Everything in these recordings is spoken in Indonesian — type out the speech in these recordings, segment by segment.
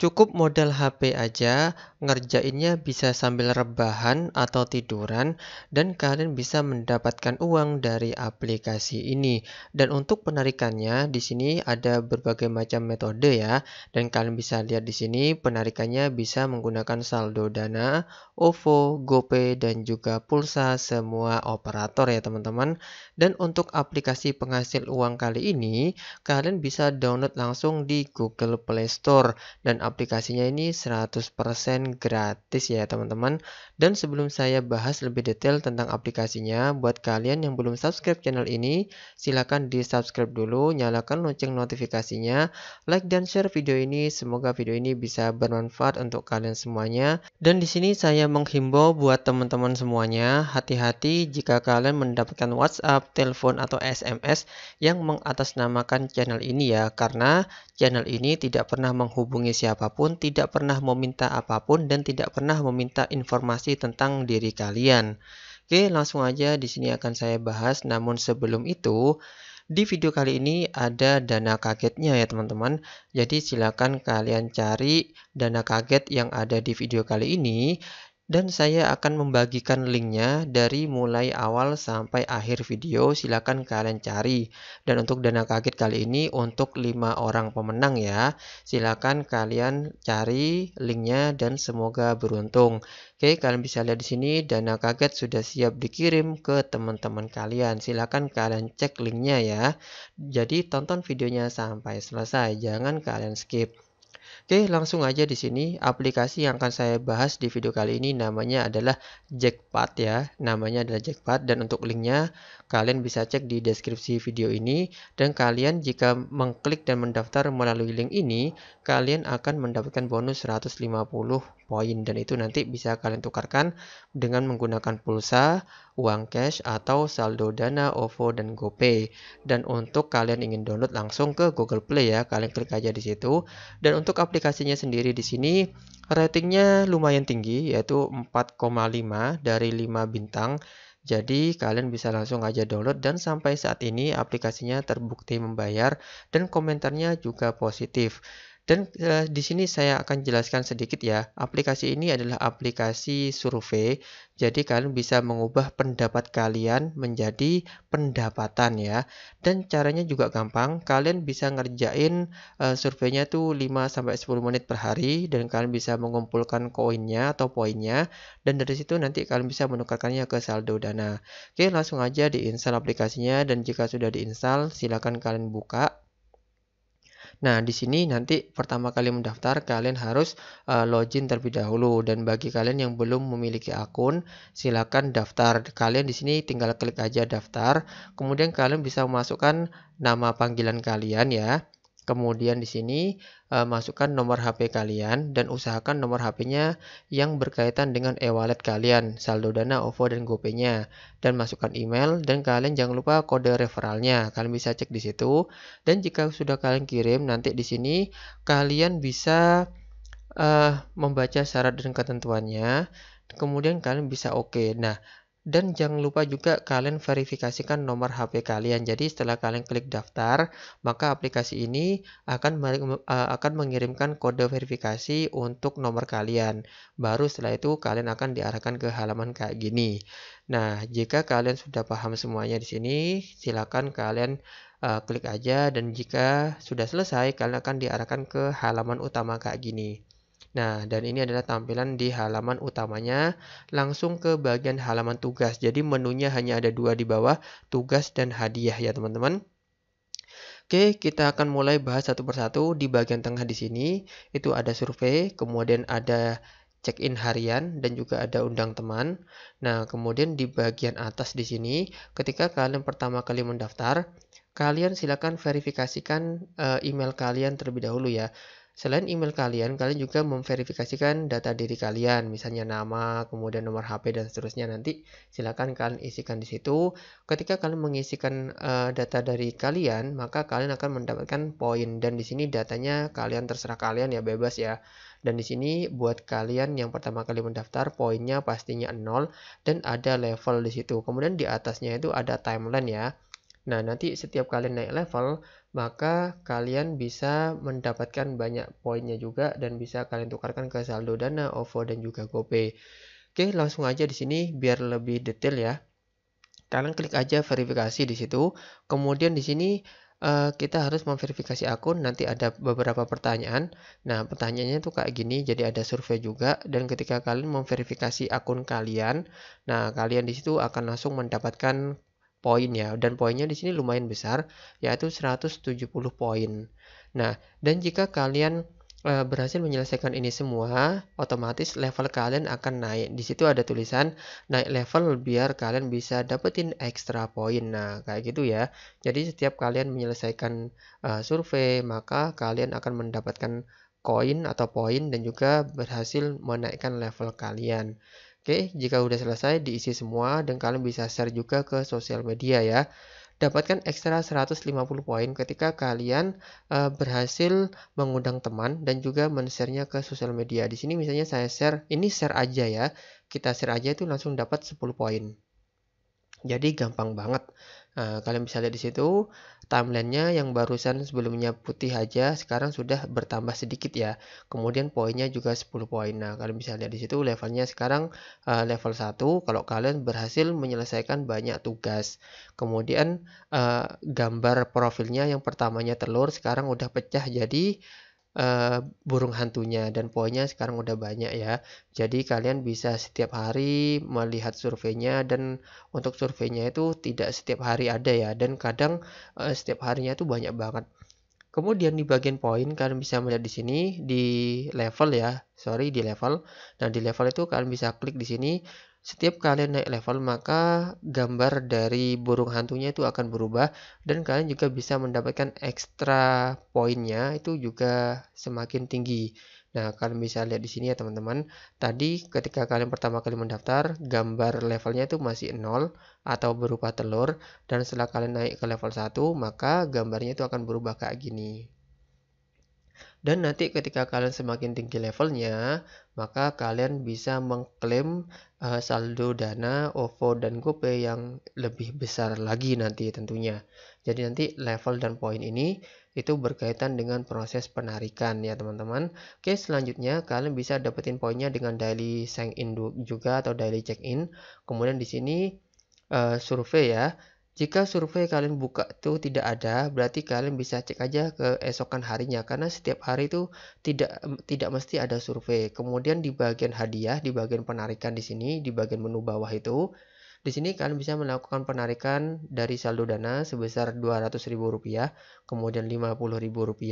Cukup model HP aja ngerjainnya bisa sambil rebahan atau tiduran dan kalian bisa mendapatkan uang dari aplikasi ini. Dan untuk penarikannya di sini ada berbagai macam metode ya dan kalian bisa lihat di sini penarikannya bisa menggunakan saldo Dana, OVO, GoPay dan juga pulsa semua operator ya teman-teman. Dan untuk aplikasi penghasil uang kali ini kalian bisa download langsung di Google Play Store dan aplikasinya ini 100% gratis ya teman-teman. Dan sebelum saya bahas lebih detail tentang aplikasinya, buat kalian yang belum subscribe channel ini, silahkan di subscribe dulu, nyalakan lonceng notifikasinya, like dan share video ini. Semoga video ini bisa bermanfaat untuk kalian semuanya. Dan di sini saya menghimbau buat teman-teman semuanya, hati-hati jika kalian mendapatkan WhatsApp, telepon atau SMS yang mengatasnamakan channel ini ya, karena channel ini tidak pernah menghubungi siapapun, tidak pernah meminta apapun, dan tidak pernah meminta informasi tentang diri kalian. Oke, langsung aja di sini akan saya bahas. Namun sebelum itu, di video kali ini ada dana kagetnya ya teman-teman. Jadi silakan kalian cari dana kaget yang ada di video kali ini dan saya akan membagikan linknya dari mulai awal sampai akhir video silahkan kalian cari dan untuk dana kaget kali ini untuk 5 orang pemenang ya silahkan kalian cari linknya dan semoga beruntung Oke kalian bisa lihat di sini dana kaget sudah siap dikirim ke teman-teman kalian silahkan kalian cek linknya ya jadi tonton videonya sampai selesai jangan kalian skip Oke, langsung aja di sini aplikasi yang akan saya bahas di video kali ini namanya adalah Jackpot ya. Namanya adalah Jackpot dan untuk linknya Kalian bisa cek di deskripsi video ini dan kalian jika mengklik dan mendaftar melalui link ini, kalian akan mendapatkan bonus 150 poin dan itu nanti bisa kalian tukarkan dengan menggunakan pulsa, uang cash atau saldo Dana, OVO dan GoPay. Dan untuk kalian ingin download langsung ke Google Play ya, kalian klik aja di situ. Dan untuk aplikasinya sendiri di sini ratingnya lumayan tinggi yaitu 4,5 dari 5 bintang jadi kalian bisa langsung aja download dan sampai saat ini aplikasinya terbukti membayar dan komentarnya juga positif. Dan eh, di sini saya akan jelaskan sedikit ya. Aplikasi ini adalah aplikasi survei. Jadi kalian bisa mengubah pendapat kalian menjadi pendapatan ya. Dan caranya juga gampang. Kalian bisa ngerjain eh, surveinya tuh 5 10 menit per hari dan kalian bisa mengumpulkan koinnya atau poinnya dan dari situ nanti kalian bisa menukarkannya ke saldo Dana. Oke, langsung aja diinstal aplikasinya dan jika sudah diinstal silakan kalian buka Nah, di sini nanti pertama kali mendaftar kalian harus uh, login terlebih dahulu dan bagi kalian yang belum memiliki akun silakan daftar. Kalian di sini tinggal klik aja daftar. Kemudian kalian bisa memasukkan nama panggilan kalian ya. Kemudian di sini uh, masukkan nomor HP kalian dan usahakan nomor HP-nya yang berkaitan dengan e-wallet kalian, saldo Dana, OVO dan GoPay-nya. Dan masukkan email dan kalian jangan lupa kode referralnya. Kalian bisa cek di situ. Dan jika sudah kalian kirim nanti di sini kalian bisa uh, membaca syarat dan ketentuannya. Kemudian kalian bisa oke. Okay. Nah, dan jangan lupa juga kalian verifikasikan nomor HP kalian. Jadi setelah kalian klik daftar, maka aplikasi ini akan e, akan mengirimkan kode verifikasi untuk nomor kalian. Baru setelah itu kalian akan diarahkan ke halaman kayak gini. Nah, jika kalian sudah paham semuanya di sini, silakan kalian uh, klik aja dan jika sudah selesai kalian akan diarahkan ke halaman utama kayak gini. Nah, dan ini adalah tampilan di halaman utamanya, langsung ke bagian halaman tugas. Jadi menunya hanya ada dua di bawah, tugas dan hadiah ya teman-teman. Oke, kita akan mulai bahas satu persatu di bagian tengah di sini. Itu ada survei, kemudian ada check-in harian dan juga ada undang teman. Nah, kemudian di bagian atas di sini, ketika kalian pertama kali mendaftar, kalian silakan verifikasikan eh, email kalian terlebih dahulu ya. Selain email kalian, kalian juga memverifikasikan data diri kalian, misalnya nama, kemudian nomor HP dan seterusnya. Nanti silakan kalian isikan di situ. Ketika kalian mengisikan uh, data dari kalian, maka kalian akan mendapatkan poin dan di sini datanya kalian terserah kalian ya bebas ya. Dan di sini buat kalian yang pertama kali mendaftar poinnya pastinya 0 dan ada level di situ. Kemudian di atasnya itu ada timeline ya. Nah, nanti setiap kalian naik level, maka kalian bisa mendapatkan banyak poinnya juga dan bisa kalian tukarkan ke saldo Dana, OVO, dan juga GoPay. Oke, langsung aja di sini biar lebih detail ya. Kalian klik aja verifikasi di situ. Kemudian di sini uh, kita harus memverifikasi akun. Nanti ada beberapa pertanyaan. Nah, pertanyaannya tuh kayak gini. Jadi ada survei juga. Dan ketika kalian memverifikasi akun kalian, nah kalian di situ akan langsung mendapatkan poin ya dan poinnya di sini lumayan besar yaitu 170 poin. Nah, dan jika kalian e, berhasil menyelesaikan ini semua, otomatis level kalian akan naik. Di situ ada tulisan naik level biar kalian bisa dapetin extra poin. Nah, kayak gitu ya. Jadi setiap kalian menyelesaikan e, survei, maka kalian akan mendapatkan koin atau poin dan juga berhasil menaikkan level kalian. Oke, jika udah selesai diisi semua dan kalian bisa share juga ke sosial media ya. Dapatkan ekstra 150 poin ketika kalian e, berhasil mengundang teman dan juga men-share-nya ke sosial media. Di sini misalnya saya share, ini share aja ya. Kita share aja itu langsung dapat 10 poin. Jadi gampang banget. Nah, kalian bisa lihat di situ timelinenya yang barusan sebelumnya putih aja sekarang sudah bertambah sedikit ya. Kemudian poinnya juga 10 poin. Nah, kalian bisa lihat di situ levelnya sekarang uh, level 1 kalau kalian berhasil menyelesaikan banyak tugas. Kemudian uh, gambar profilnya yang pertamanya telur sekarang udah pecah jadi Eh, burung hantunya dan poinnya sekarang udah banyak ya. Jadi kalian bisa setiap hari melihat surveinya dan untuk surveinya itu tidak setiap hari ada ya dan kadang uh, setiap harinya itu banyak banget. Kemudian di bagian poin kalian bisa melihat di sini di level ya, sorry di level. Nah di level itu kalian bisa klik di sini setiap kalian naik level, maka gambar dari burung hantunya itu akan berubah dan kalian juga bisa mendapatkan ekstra poinnya itu juga semakin tinggi. Nah, kalian bisa lihat di sini ya teman-teman. Tadi ketika kalian pertama kali mendaftar, gambar levelnya itu masih 0 atau berupa telur. Dan setelah kalian naik ke level 1, maka gambarnya itu akan berubah kayak gini. Dan nanti ketika kalian semakin tinggi levelnya, maka kalian bisa mengklaim uh, saldo dana, OVO, dan GoPay yang lebih besar lagi nanti tentunya. Jadi nanti level dan poin ini itu berkaitan dengan proses penarikan ya teman-teman. Oke selanjutnya kalian bisa dapetin poinnya dengan daily sign in juga atau daily check in. Kemudian di sini uh, survei ya. Jika survei kalian buka itu tidak ada, berarti kalian bisa cek aja ke esokan harinya karena setiap hari itu tidak tidak mesti ada survei. Kemudian di bagian hadiah, di bagian penarikan di sini, di bagian menu bawah itu, di sini kalian bisa melakukan penarikan dari saldo dana sebesar Rp200.000, kemudian Rp50.000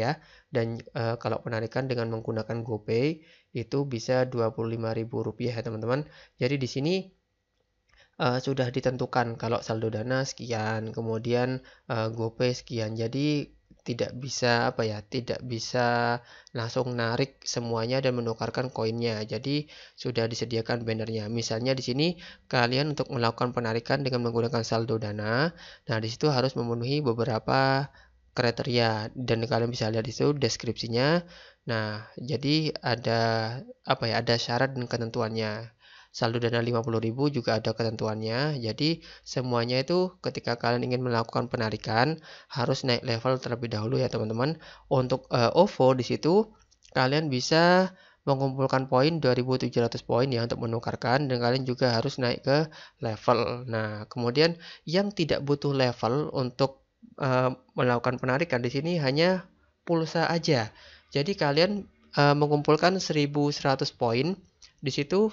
dan e, kalau penarikan dengan menggunakan GoPay itu bisa Rp25.000 ya teman-teman. Jadi di sini uh, sudah ditentukan kalau saldo dana sekian, kemudian uh, GoPay sekian. Jadi tidak bisa apa ya, tidak bisa langsung narik semuanya dan menukarkan koinnya. Jadi sudah disediakan bannernya. Misalnya di sini kalian untuk melakukan penarikan dengan menggunakan saldo dana, nah di situ harus memenuhi beberapa kriteria dan kalian bisa lihat di situ deskripsinya. Nah, jadi ada apa ya? Ada syarat dan ketentuannya saldo dana 50.000 juga ada ketentuannya. Jadi semuanya itu ketika kalian ingin melakukan penarikan harus naik level terlebih dahulu ya teman-teman. Untuk uh, eh, OVO di situ kalian bisa mengumpulkan poin 2700 poin ya untuk menukarkan dan kalian juga harus naik ke level. Nah, kemudian yang tidak butuh level untuk uh, melakukan penarikan di sini hanya pulsa aja. Jadi kalian uh, mengumpulkan 1100 poin di situ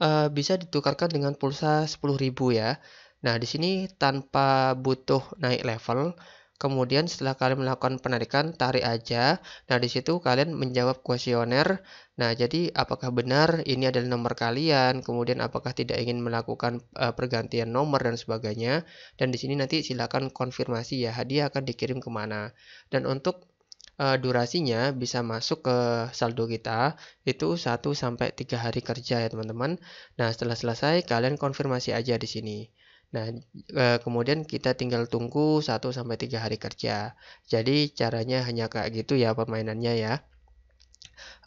uh, bisa ditukarkan dengan pulsa 10.000 ya. Nah, di sini tanpa butuh naik level. Kemudian setelah kalian melakukan penarikan, tarik aja. Nah, di situ kalian menjawab kuesioner. Nah, jadi apakah benar ini adalah nomor kalian? Kemudian apakah tidak ingin melakukan uh, pergantian nomor dan sebagainya? Dan di sini nanti silakan konfirmasi ya, hadiah akan dikirim kemana. Dan untuk uh, durasinya bisa masuk ke saldo kita itu 1 sampai 3 hari kerja ya teman-teman. Nah, setelah selesai kalian konfirmasi aja di sini. Nah, e, kemudian kita tinggal tunggu 1 sampai 3 hari kerja. Jadi caranya hanya kayak gitu ya permainannya ya.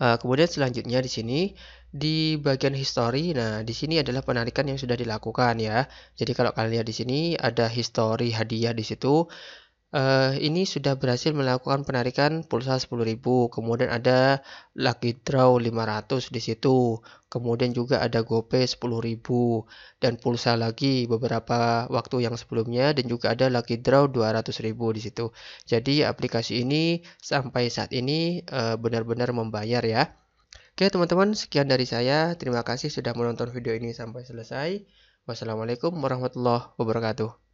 E, kemudian selanjutnya di sini di bagian history. Nah, di sini adalah penarikan yang sudah dilakukan ya. Jadi kalau kalian lihat di sini ada history hadiah di situ uh, ini sudah berhasil melakukan penarikan pulsa 10.000, kemudian ada lucky draw 500 di situ, kemudian juga ada GoPay 10.000 dan pulsa lagi beberapa waktu yang sebelumnya dan juga ada lucky draw 200.000 di situ. Jadi aplikasi ini sampai saat ini eh, benar-benar uh, membayar ya. Oke teman-teman, sekian dari saya. Terima kasih sudah menonton video ini sampai selesai. Wassalamualaikum warahmatullahi wabarakatuh.